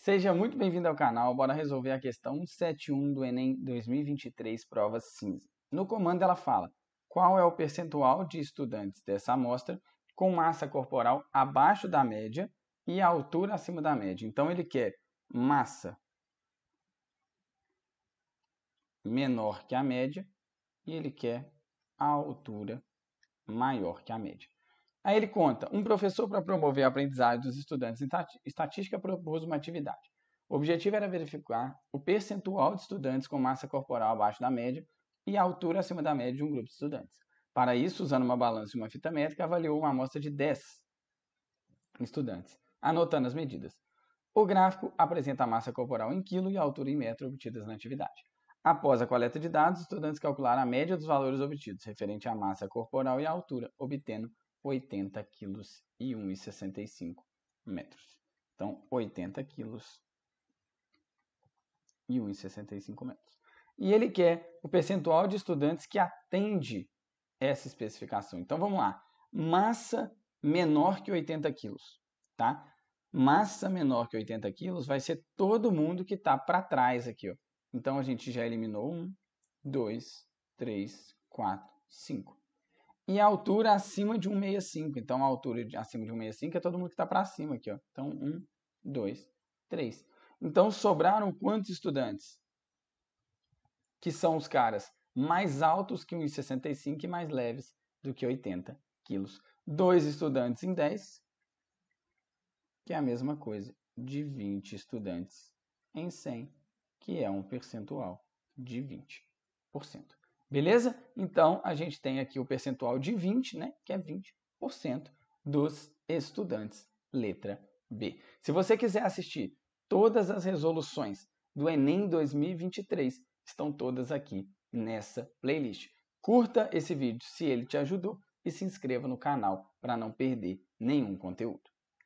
Seja muito bem-vindo ao canal. Bora resolver a questão 171 do Enem 2023, prova cinza. No comando ela fala: qual é o percentual de estudantes dessa amostra com massa corporal abaixo da média e altura acima da média? Então ele quer massa menor que a média e ele quer a altura maior que a média. Aí ele conta: um professor, para promover a aprendizagem dos estudantes em estatística, propôs uma atividade. O objetivo era verificar o percentual de estudantes com massa corporal abaixo da média e a altura acima da média de um grupo de estudantes. Para isso, usando uma balança e uma fita métrica, avaliou uma amostra de 10 estudantes, anotando as medidas. O gráfico apresenta a massa corporal em quilo e a altura em metro obtidas na atividade. Após a coleta de dados, os estudantes calcularam a média dos valores obtidos referente à massa corporal e à altura, obtendo 80 quilos e 1,65 metros. Então, 80 quilos e 1,65 metros. E ele quer o percentual de estudantes que atende essa especificação. Então, vamos lá. Massa menor que 80 quilos, tá? Massa menor que 80 quilos vai ser todo mundo que está para trás aqui, ó. Então, a gente já eliminou um, dois, três, quatro, cinco e a altura acima de 1,65. Então, a altura acima de 1,65 é todo mundo que está para cima aqui. Ó. Então, 1, 2, 3. Então, sobraram quantos estudantes? Que são os caras mais altos que 1,65 e mais leves do que 80 quilos. Dois estudantes em 10, que é a mesma coisa de 20 estudantes em 100, que é um percentual de 20%. Beleza? Então a gente tem aqui o percentual de 20, né, que é 20% dos estudantes, letra B. Se você quiser assistir todas as resoluções do Enem 2023, estão todas aqui nessa playlist. Curta esse vídeo se ele te ajudou e se inscreva no canal para não perder nenhum conteúdo.